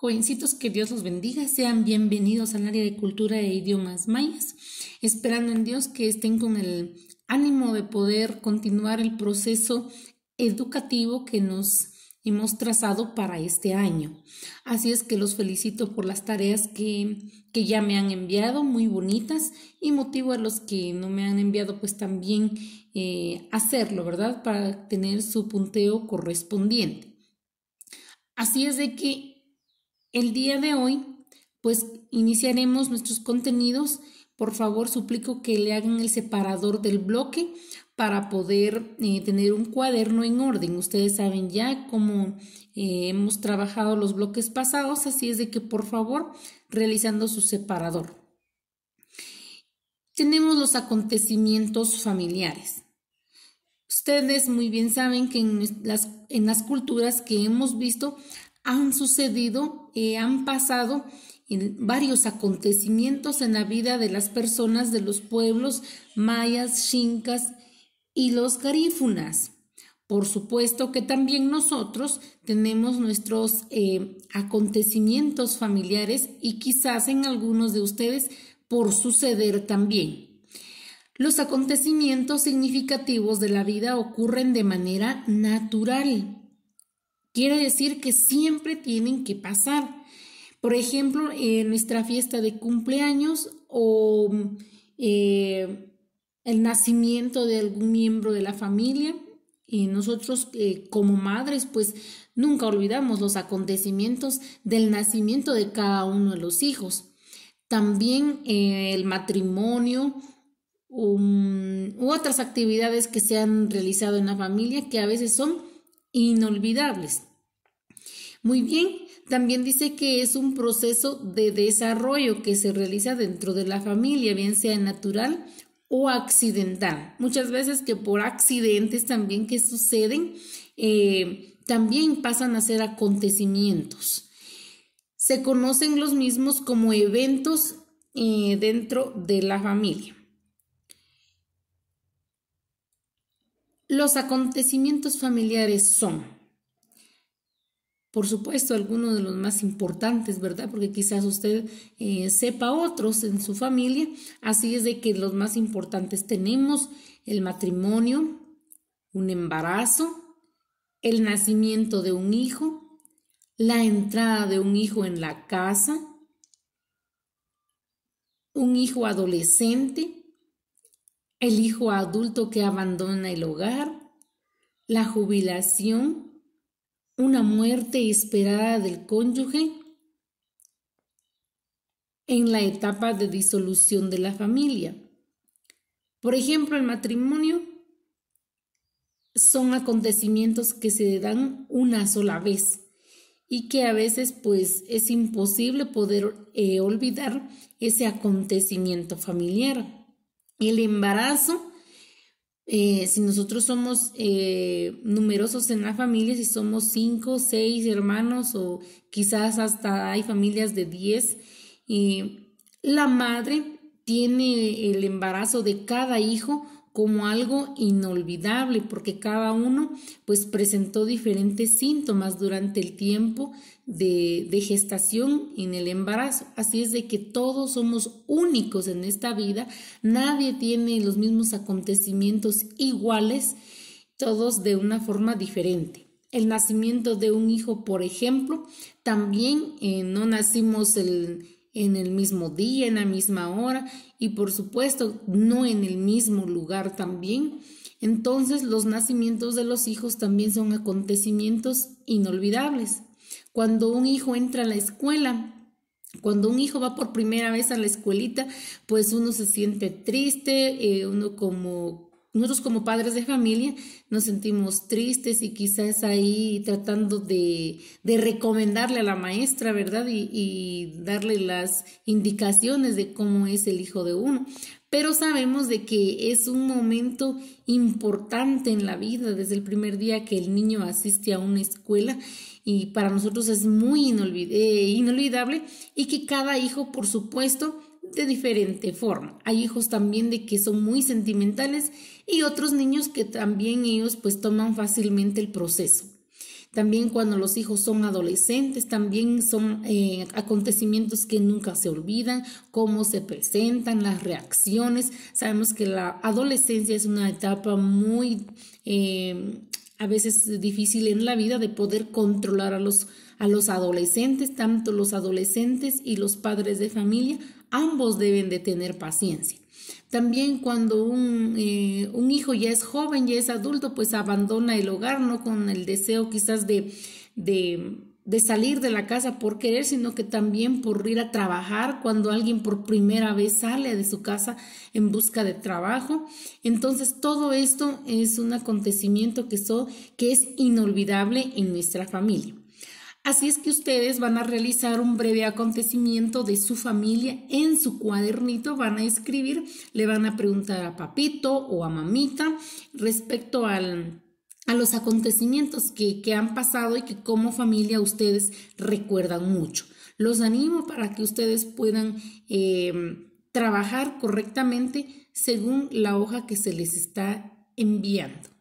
Jovencitos, que Dios los bendiga. Sean bienvenidos al área de cultura e idiomas mayas, esperando en Dios que estén con el ánimo de poder continuar el proceso educativo que nos hemos trazado para este año. Así es que los felicito por las tareas que, que ya me han enviado, muy bonitas, y motivo a los que no me han enviado, pues también eh, hacerlo, ¿verdad? Para tener su punteo correspondiente. Así es de que el día de hoy, pues iniciaremos nuestros contenidos. Por favor, suplico que le hagan el separador del bloque para poder eh, tener un cuaderno en orden. Ustedes saben ya cómo eh, hemos trabajado los bloques pasados, así es de que por favor, realizando su separador. Tenemos los acontecimientos familiares. Ustedes muy bien saben que en las, en las culturas que hemos visto han sucedido, y eh, han pasado varios acontecimientos en la vida de las personas de los pueblos mayas, xincas y los garífunas. Por supuesto que también nosotros tenemos nuestros eh, acontecimientos familiares y quizás en algunos de ustedes por suceder también. Los acontecimientos significativos de la vida ocurren de manera natural Quiere decir que siempre tienen que pasar. Por ejemplo, en nuestra fiesta de cumpleaños o eh, el nacimiento de algún miembro de la familia, y nosotros eh, como madres, pues nunca olvidamos los acontecimientos del nacimiento de cada uno de los hijos. También eh, el matrimonio um, u otras actividades que se han realizado en la familia que a veces son inolvidables. Muy bien, también dice que es un proceso de desarrollo que se realiza dentro de la familia, bien sea natural o accidental. Muchas veces que por accidentes también que suceden, eh, también pasan a ser acontecimientos. Se conocen los mismos como eventos eh, dentro de la familia. Los acontecimientos familiares son por supuesto, algunos de los más importantes, ¿verdad? Porque quizás usted eh, sepa otros en su familia. Así es de que los más importantes tenemos el matrimonio, un embarazo, el nacimiento de un hijo, la entrada de un hijo en la casa, un hijo adolescente, el hijo adulto que abandona el hogar, la jubilación, una muerte esperada del cónyuge en la etapa de disolución de la familia. Por ejemplo, el matrimonio son acontecimientos que se dan una sola vez y que a veces pues es imposible poder eh, olvidar ese acontecimiento familiar. El embarazo eh, si nosotros somos eh, numerosos en la familia, si somos cinco, seis hermanos o quizás hasta hay familias de diez, eh, la madre tiene el embarazo de cada hijo como algo inolvidable porque cada uno pues presentó diferentes síntomas durante el tiempo de, gestación en el embarazo. Así es de que todos somos únicos en esta vida, nadie tiene los mismos acontecimientos iguales, todos de una forma diferente. El nacimiento de un hijo, por ejemplo, también eh, no nacimos el en el mismo día, en la misma hora y por supuesto no en el mismo lugar también. Entonces los nacimientos de los hijos también son acontecimientos inolvidables. Cuando un hijo entra a la escuela, cuando un hijo va por primera vez a la escuelita, pues uno se siente triste, eh, uno como nosotros como padres de familia nos sentimos tristes y quizás ahí tratando de, recomendarle a la maestra, ¿verdad? Y, darle las indicaciones de cómo es el hijo de uno. Pero sabemos de que es un momento importante en la vida desde el primer día que el niño asiste a una escuela y para nosotros es muy eh, inolvidable y que cada hijo, por supuesto, de diferente forma. Hay hijos también de que son muy sentimentales y otros niños que también ellos pues toman fácilmente el proceso. También cuando los hijos son adolescentes, también son eh, acontecimientos que nunca se olvidan, cómo se presentan, las reacciones. Sabemos que la adolescencia es una etapa muy... Eh, a veces difícil en la vida de poder controlar a los, a los adolescentes, tanto los adolescentes y los padres de familia ambos deben de tener paciencia. También cuando eh, un, hijo ya es joven, ya es adulto, pues abandona el hogar, no con el deseo quizás de, salir de la casa por querer, sino que también por ir a trabajar, cuando alguien por primera vez sale de su casa en busca de trabajo. Entonces todo esto es un acontecimiento que, que es inolvidable en nuestra familia. Así es que ustedes van a realizar un breve acontecimiento de su familia en su cuadernito, van a escribir, le van a preguntar a papito o a mamita respecto a los acontecimientos que, han pasado y que como familia ustedes recuerdan mucho. Los animo para que ustedes puedan eh, trabajar correctamente según la hoja que se les está enviando.